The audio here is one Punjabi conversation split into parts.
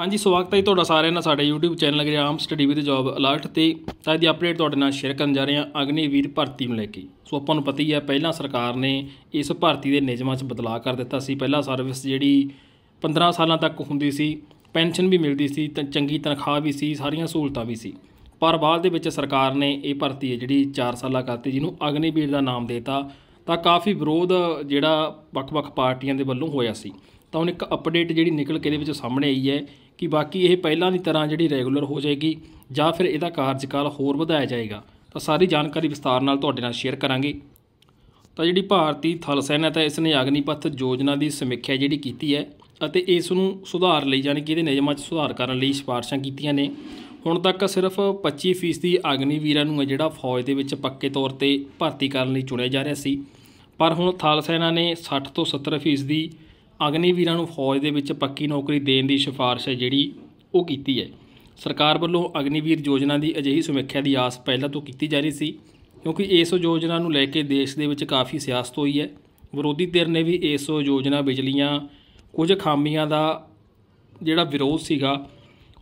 ਹਾਂਜੀ ਸਵਾਗਤ ਹੈ ਤੁਹਾਡਾ ਸਾਰਿਆਂ ਦਾ ਸਾਡੇ YouTube ਚੈਨਲ ਅਗਰੇ ਆਮ ਸਟੱਡੀ ਵਿਦ ਜੌਬ ਅਲਰਟ ਤੇ ਤਾਂ ਦੀ ਅਪਡੇਟ ਤੁਹਾਡੇ ਨਾਲ ਸ਼ੇਅਰ ਕਰਨ ਜਾ ਰਹੇ ਹਾਂ ਅਗਨੀ ਵੀਰ ਭਰਤੀ ਨੂੰ ਲੈ ਕੇ ਸੋ ਆਪਾਂ ਨੂੰ ਪਤਾ ਹੀ ਹੈ ਪਹਿਲਾਂ ਸਰਕਾਰ ਨੇ ਇਸ ਭਰਤੀ ਦੇ ਨਿਯਮਾਂ 'ਚ ਬਦਲਾਅ ਕਰ ਦਿੱਤਾ ਸੀ ਪਹਿਲਾਂ ਸਰਵਿਸ ਜਿਹੜੀ 15 ਸਾਲਾਂ ਤੱਕ ਹੁੰਦੀ ਸੀ ਪੈਨਸ਼ਨ ਵੀ ਮਿਲਦੀ ਸੀ ਤਾਂ ਚੰਗੀ ਤਨਖਾਹ ਵੀ ਸੀ ਸਾਰੀਆਂ ਸਹੂਲਤਾਂ ਵੀ ਸੀ ਪਰ ਬਾਅਦ ਦੇ ਵਿੱਚ ਸਰਕਾਰ ਨੇ ਇਹ ਭਰਤੀ ਹੈ ਜਿਹੜੀ 4 ਸਾਲਾਂ ਕਰਤੀ ਜਿਹਨੂੰ ਅਗਨੀ ਵੀਰ ਦਾ ਨਾਮ ਦੇਤਾ ਤਾਂ ਕਾਫੀ ਵਿਰੋਧ ਜਿਹੜਾ ਵੱਖ-ਵੱਖ ਪਾਰਟੀਆਂ ਦੇ ਵੱਲੋਂ ਹੋਇਆ ਸੀ ਤਾਂ ਹੁਣ ਇੱਕ ਅਪਡੇਟ ਜਿਹੜੀ ਨਿਕਲ ਕੇ ਦੇ ਵਿੱਚ ਸਾਹਮਣੇ ਆਈ ਹੈ ਕਿ ਬਾਕੀ ਇਹ ਪਹਿਲਾਂ ਦੀ ਤਰ੍ਹਾਂ ਜਿਹੜੀ ਰੈਗੂਲਰ ਹੋ ਜਾਏਗੀ ਜਾਂ ਫਿਰ ਇਹਦਾ ਕਾਰਜਕਾਲ ਹੋਰ ਵਧਾਇਆ ਜਾਏਗਾ ਤਾਂ ਸਾਰੀ ਜਾਣਕਾਰੀ ਵਿਸਤਾਰ ਨਾਲ ਤੁਹਾਡੇ ਨਾਲ ਸ਼ੇਅਰ ਕਰਾਂਗੇ ਤਾਂ ਜਿਹੜੀ ਭਾਰਤੀ ਥਲ ਸੈਨਾ ਤਾਂ ਇਸ ਨੇ ਅਗਨੀਪਥ ਯੋਜਨਾ ਦੀ ਸਮੀਖਿਆ ਜਿਹੜੀ ਕੀਤੀ ਹੈ ਅਤੇ ਇਸ ਨੂੰ ਸੁਧਾਰ ਲਈ ਯਾਨੀ ਕਿ ਇਹਦੇ ਨਿਯਮਾਂ 'ਚ ਸੁਧਾਰ ਕਰਨ ਲਈ ਸਿਫਾਰਸ਼ਾਂ ਕੀਤੀਆਂ ਨੇ ਹੁਣ ਤੱਕ ਸਿਰਫ 25% ਅਗਨੀ ਵੀਰਾਂ ਨੂੰ ਜਿਹੜਾ ਫੌਜ ਦੇ ਵਿੱਚ ਪੱਕੇ ਤੌਰ ਤੇ ਭਰਤੀ ਕਰਨ ਲਈ ਚੁਣਿਆ ਜਾ ਰਿਹਾ ਸੀ ਪਰ ਹੁਣ ਥਲ ਸੈਨਾ ਨੇ 60 ਤੋਂ 70% ਅਗਨੀ ਵੀਰਾਂ ਨੂੰ ਫੌਜ ਦੇ ਵਿੱਚ ਪੱਕੀ ਨੌਕਰੀ ਦੇਣ ਦੀ ਸਿਫਾਰਿਸ਼ ਹੈ ਜਿਹੜੀ ਉਹ ਕੀਤੀ ਹੈ ਸਰਕਾਰ ਵੱਲੋਂ ਅਗਨੀਵੀਰ ਯੋਜਨਾ ਦੀ ਅਜਿਹੀ ਸਮੀਖਿਆ ਦੀ ਆਸ ਪਹਿਲਾਂ ਤੋਂ ਕੀਤੀ ਜਾ ਰਹੀ ਸੀ ਕਿਉਂਕਿ ਇਸ ਯੋਜਨਾ ਨੂੰ ਲੈ ਕੇ ਦੇਸ਼ ਦੇ ਵਿੱਚ ਕਾਫੀ ਸਿਆਸਤ ਹੋਈ ਹੈ ਵਿਰੋਧੀ ਧਿਰ ਨੇ ਵੀ ਇਸ ਯੋਜਨਾ ਵਿਚਲੀਆਂ ਕੁਝ ਖਾਮੀਆਂ ਦਾ ਜਿਹੜਾ ਵਿਰੋਧ ਸੀਗਾ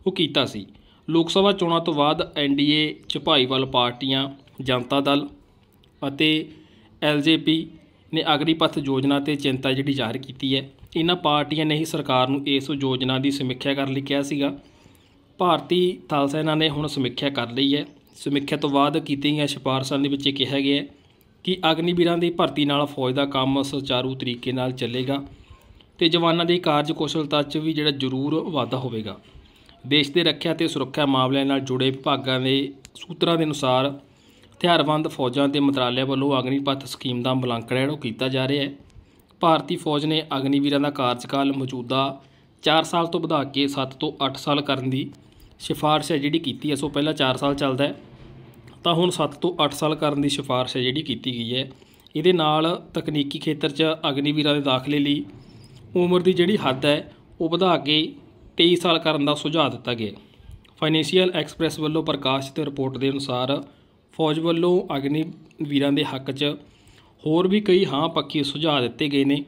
ਉਹ ਕੀਤਾ ਸੀ ਲੋਕ ਸਭਾ ਚੋਣਾਂ ਤੋਂ ਬਾਅਦ ਐਨਡੀਏ ਭਾਈਵਾਲ ਪਾਰਟੀਆਂ ਜਨਤਾ ਦਲ ਅਤੇ ਐਲਜੇਪੀ ਨੇ ਅਗਰੀ ਪੱਥ ਯੋਜਨਾ ਤੇ ਚਿੰਤਾ ਜਿਹੜੀ ਜ਼ਾਹਰ ਕੀਤੀ ਹੈ ਇਹਨਾਂ ਪਾਰਟੀਆਂ ਨੇ ਹੀ ਸਰਕਾਰ ਨੂੰ ਇਸ ਯੋਜਨਾ ਦੀ ਸਮੀਖਿਆ ਕਰਨ ਲਈ ਕਿਹਾ ਸੀਗਾ ਭਾਰਤੀ ਥਲ ਸੈਨਾ ਨੇ ਹੁਣ ਸਮੀਖਿਆ ਕਰ ਲਈ ਹੈ ਸਮੀਖਿਆ ਤੋਂ ਬਾਅਦ ਕੀਤੀਆਂ ਗਈਆਂ ਸਿਫਾਰਸ਼ਾਂ ਦੇ ਵਿੱਚ ਕਿਹਾ ਗਿਆ ਕਿ ਅਗਨੀਵੀਰਾਂ ਦੀ ਭਰਤੀ ਨਾਲ ਫੌਜ ਦਾ ਕੰਮ ਸੁਚਾਰੂ ਤਰੀਕੇ ਨਾਲ ਚੱਲੇਗਾ ਤੇ ਜਵਾਨਾਂ ਦੀ ਕਾਰਜਕੁਸ਼ਲਤਾ 'ਚ ਵੀ ਜਿਹੜਾ ਜ਼ਰੂਰ ਵਾਧਾ ਹੋਵੇਗਾ ਦੇਸ਼ ਦੇ ਰੱਖਿਆ ਤੇ ਸੁਰੱਖਿਆ ਮਾਮਲਿਆਂ ਨਾਲ ਜੁੜੇ ਵਿਭਾਗਾਂ ਦੇ ਸੂਤਰਾਂ ਦੇ ਅਨੁਸਾਰ ਹਥਿਆਰਬੰਦ ਫੌਜਾਂ ਦੇ ਮੰਤਰਾਲੇ ਵੱਲੋਂ ਅਗਨੀਪਥ ਸਕੀਮ ਦਾ ਮੁਲਾਂਕਣ ਜਿਹੜਾ ਕੀਤਾ ਜਾ ਰਿਹਾ ਹੈ ਭਾਰਤੀ ਫੌਜ ਨੇ ਅਗਨੀਵੀਰਾਂ ਦਾ ਕਾਰਜਕਾਲ ਮੌਜੂਦਾ 4 ਸਾਲ ਤੋਂ ਵਧਾ ਕੇ 7 ਤੋਂ 8 ਸਾਲ ਕਰਨ ਦੀ ਸਿਫਾਰਿਸ਼ ਹੈ ਜਿਹੜੀ ਕੀਤੀ ਹੈ ਸੋ ਪਹਿਲਾਂ 4 ਸਾਲ ਚੱਲਦਾ ਹੈ ਤਾਂ ਹੁਣ 7 ਤੋਂ 8 ਸਾਲ ਕਰਨ ਦੀ ਸਿਫਾਰਿਸ਼ ਹੈ ਜਿਹੜੀ ਕੀਤੀ ਗਈ ਹੈ ਇਹਦੇ ਨਾਲ ਤਕਨੀਕੀ ਖੇਤਰ 'ਚ ਅਗਨੀਵੀਰਾਂ ਦੇ ਦਾਖਲੇ ਲਈ ਉਮਰ ਦੀ ਜਿਹੜੀ ਹੱਦ ਹੈ ਉਹ ਵਧਾ ਕੇ 23 ਸਾਲ ਕਰਨ ਦਾ ਸੁਝਾਅ ਦਿੱਤਾ ਗਿਆ ਫਾਈਨੈਂਸ਼ੀਅਲ ਐਕਸਪ੍ਰੈਸ ਵੱਲੋਂ ਪ੍ਰਕਾਸ਼ਿਤ ਰਿਪੋਰਟ ਦੇ ਅਨੁਸਾਰ ਫੌਜ ਵੱਲੋਂ ਅਗਨੀ ਵੀਰਾਂ ਦੇ ਹੱਕ 'ਚ ਹੋਰ ਵੀ ਕਈ ਹਾਂ ਪੱਕੀ ਸੁਝਾਅ ਦਿੱਤੇ ਗਏ ਨੇ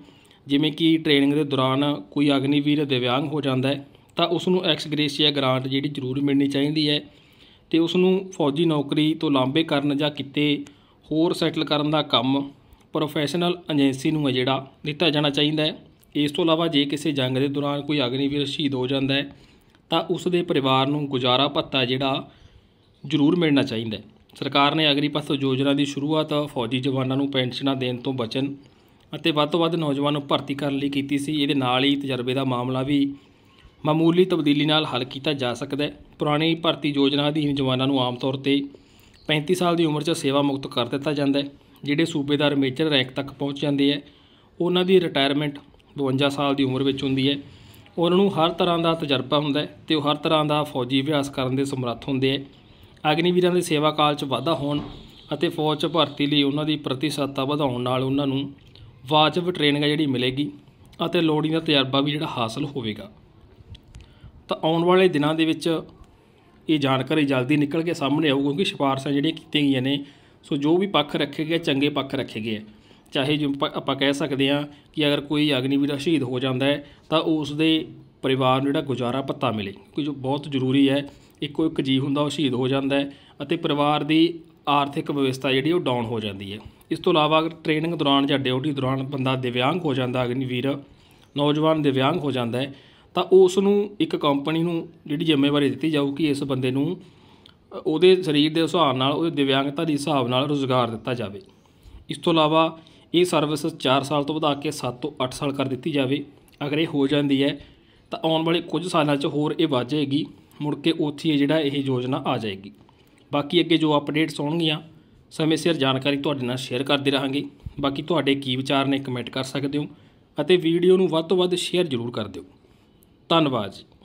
ਜਿਵੇਂ ਕਿ ਟ੍ਰੇਨਿੰਗ ਦੇ ਦੌਰਾਨ ਕੋਈ ਅਗਨੀ ਵੀਰ ਦਿਵਿਆੰਗ ਹੋ ਜਾਂਦਾ ਹੈ ਤਾਂ ਉਸ ਨੂੰ ਐਕਸ ਗ੍ਰੇਸ਼ੀਆ ਗ੍ਰਾਂਟ ਜਿਹੜੀ ਜ਼ਰੂਰ ਮਿਲਣੀ ਚਾਹੀਦੀ ਹੈ ਤੇ ਉਸ ਨੂੰ ਫੌਜੀ ਨੌਕਰੀ ਤੋਂ ਲਾਂਭੇ ਕਰਨ ਜਾਂ ਕਿਤੇ ਹੋਰ ਸੈਟਲ ਕਰਨ ਦਾ ਕੰਮ ਪ੍ਰੋਫੈਸ਼ਨਲ ਏਜੰਸੀ ਨੂੰ ਹੈ ਜਿਹੜਾ ਦਿੱਤਾ ਜਾਣਾ ਚਾਹੀਦਾ ਹੈ ਇਸ ਤੋਂ ਇਲਾਵਾ ਜੇ ਕਿਸੇ ਜੰਗ ਦੇ ਦੌਰਾਨ ਕੋਈ ਅਗਨੀਵੀਰ ਸ਼ਹੀਦ ਹੋ ਜਾਂਦਾ ਹੈ ਤਾਂ ਉਸ ਦੇ ਪਰਿਵਾਰ ਨੂੰ ਗੁਜ਼ਾਰਾ ਭੱਤਾ ਜਿਹੜਾ ਜ਼ਰੂਰ ਮਿਲਣਾ ਚਾਹੀਦਾ ਹੈ ਸਰਕਾਰ ਨੇ ਅਗਨੀ ਭੱਤਾ ਯੋਜਨਾ ਦੀ ਸ਼ੁਰੂਆਤ ਫੌਜੀ ਜਵਾਨਾਂ ਨੂੰ ਪੈਨਸ਼ਨਾਂ ਦੇਣ ਤੋਂ ਬਚਣ ਅਤੇ ਵੱਧ ਤੋਂ ਵੱਧ ਨੌਜਵਾਨਾਂ ਨੂੰ ਭਰਤੀ ਕਰਨ ਲਈ ਕੀਤੀ ਸੀ ਇਹਦੇ ਨਾਲ ਹੀ ਤਜਰਬੇ ਦਾ ਮਾਮਲਾ ਵੀ ਮਾਮੂਲੀ ਤਬਦੀਲੀ ਨਾਲ ਹੱਲ ਕੀਤਾ ਜਾ ਸਕਦਾ ਹੈ ਪੁਰਾਣੀ ਭਰਤੀ ਯੋਜਨਾ ਅਧੀਨ ਜਵਾਨਾਂ ਨੂੰ ਆਮ ਤੌਰ ਤੇ 35 ਸਾਲ ਦੀ ਉਮਰ 'ਚ ਸੇਵਾ ਮੁਕਤ ਕਰ ਦਿੱਤਾ ਜਾਂਦਾ ਹੈ ਜਿਹੜੇ ਸੂਬੇਦਾਰ ਮੇਜਰ ਰੈਂਕ ਤੱਕ ਪਹੁੰਚ ਜਾਂਦੇ ਹੈ ਉਹਨਾਂ ਦੀ ਰਿਟਾਇਰਮੈਂਟ 52 ਸਾਲ ਦੀ ਉਮਰ ਵਿੱਚ ਹੁੰਦੀ ਹੈ ਉਹਨਾਂ ਨੂੰ ਹਰ ਤਰ੍ਹਾਂ ਦਾ ਤਜਰਬਾ ਹੁੰਦਾ ਹੈ ਤੇ ਉਹ ਹਰ ਤਰ੍ਹਾਂ ਦਾ ਫੌਜੀ ਅਭਿਆਸ ਕਰਨ ਦੇ ਸਮਰੱਥ ਹੁੰਦੇ ਹੈ ਅਗਨੀਵੀਰਾਂ ਦੇ ਸੇਵਾ ਕਾਲ 'ਚ ਵਾਧਾ ਹੋਣ ਅਤੇ ਫੌਜ 'ਚ ਭਰਤੀ ਲਈ ਉਹਨਾਂ ਦੀ ਪ੍ਰਤੀਸ਼ਤਤਾ ਵਧਾਉਣ ਨਾਲ ਉਹਨਾਂ ਨੂੰ ਵਾਜਬ ਟ੍ਰੇਨਿੰਗ ਜਿਹੜੀ ਮਿਲੇਗੀ ਅਤੇ ਲੋੜੀ ਦਾ ਤਜਰਬਾ ਵੀ ਜਿਹੜਾ ਹਾਸਲ ਹੋਵੇਗਾ ਤਾਂ ਆਉਣ ਵਾਲੇ ਦਿਨਾਂ ਦੇ ਵਿੱਚ ਇਹ ਜਾਣਕਾਰੀ ਜਲਦੀ ਨਿਕਲ ਕੇ ਸਾਹਮਣੇ ਆਊਗੀ ਕਿ ਸਿਫਾਰਸ਼ਾਂ ਜਿਹੜੀਆਂ ਕੀਤੀਆਂ ਗਈਆਂ ਨੇ ਸੋ ਜੋ ਵੀ ਪੱਖ ਰੱਖੇ ਗਏ ਚੰਗੇ ਪੱਖ ਰੱਖੇ ਗਏ ਚਾਹੇ ਜੋ ਆਪਾਂ ਕਹਿ ਸਕਦੇ ਹਾਂ ਕਿ ਅਗਰ ਕੋਈ ਅਗਨੀਵੀਰ ਸ਼ਹੀਦ ਹੋ ਜਾਂਦਾ ਹੈ ਤਾਂ ਉਸ ਦੇ ਪਰਿਵਾਰ ਨੂੰ ਜਿਹੜਾ ਗੁਜ਼ਾਰਾ ਭੱਤਾ ਮਿਲੇ ਕਿਉਂਕਿ ਜੋ ਬਹੁਤ ਜ਼ਰੂਰੀ ਹੈ ਇੱਕੋ ਇੱਕ ਜੀ ਹੁੰਦਾ ਉਹ ਸ਼ਹੀਦ ਹੋ ਜਾਂਦਾ ਹੈ ਅਤੇ ਪਰਿਵਾਰ ਦੀ ਆਰਥਿਕ ਵਿਵਸਥਾ ਜਿਹੜੀ ਉਹ ਡਾਊਨ ਹੋ ਜਾਂਦੀ ਹੈ ਇਸ ਤੋਂ ਇਲਾਵਾ ਅਗਰ ਟ੍ਰੇਨਿੰਗ ਦੌਰਾਨ ਜਾਂ ਡਿਊਟੀ ਦੌਰਾਨ ਬੰਦਾ ਦਿਵਿਆਂਗ ਹੋ ਜਾਂਦਾ ਅਗਨੀਵੀਰ ਨੌਜਵਾਨ ਦਿਵਿਆਂਗ ਹੋ ਜਾਂਦਾ ਤਾਂ ਉਸ ਨੂੰ ਇੱਕ ਕੰਪਨੀ ਨੂੰ ਜਿਹੜੀ ਜ਼ਿੰਮੇਵਾਰੀ ਦਿੱਤੀ ਜਾਊ ਕਿ ਇਸ ਬੰਦੇ ਨੂੰ ਉਹਦੇ ਸਰੀਰ ਦੇ ਹਿਸਾਬ ਨਾਲ ਉਹਦੇ ਦਿਵਿਆਂਗਤਾ ਦੇ ਹਿਸਾਬ ਨਾਲ ਰੋਜ਼ਗਾਰ ਦਿੱਤਾ ਜਾਵੇ ਇਸ ਤੋਂ ਇਲਾਵਾ ਇਹ ਸਰਵਿਸ 4 ਸਾਲ ਤੋਂ ਵਧਾ ਕੇ 7 ਤੋਂ 8 ਸਾਲ ਕਰ ਦਿੱਤੀ ਜਾਵੇ ਅਗਰ ਇਹ ਹੋ ਜਾਂਦੀ ਹੈ ਤਾਂ ਆਉਣ ਵਾਲੇ ਕੁਝ ਸਾਲਾਂ 'ਚ ਹੋਰ ਇਹ ਵੱਧ ਜਾਏਗੀ ਮੁੜ ਕੇ ਉੱਥੇ ਜਿਹੜਾ ਇਹ ਯੋਜਨਾ ਆ ਜਾਏਗੀ ਬਾਕੀ ਅੱਗੇ ਜੋ ਅਪਡੇਟਸ ਆਉਣਗੀਆਂ ਸਮੇਂ ਸਿਰ ਜਾਣਕਾਰੀ ਤੁਹਾਡੇ ਨਾਲ ਸ਼ੇਅਰ ਕਰਦੇ ਰਹਾਂਗੇ ਬਾਕੀ ਤੁਹਾਡੇ ਕੀ ਵਿਚਾਰ ਨੇ ਕਮੈਂਟ ਕਰ ਸਕਦੇ ਹੋ ਅਤੇ ਵੀਡੀਓ ਨੂੰ ਵੱਧ ਤੋਂ ਵੱਧ ਸ਼ੇਅਰ ਜ਼ਰੂਰ ਕਰ ਦਿਓ ਧੰਨਵਾਦ ਜੀ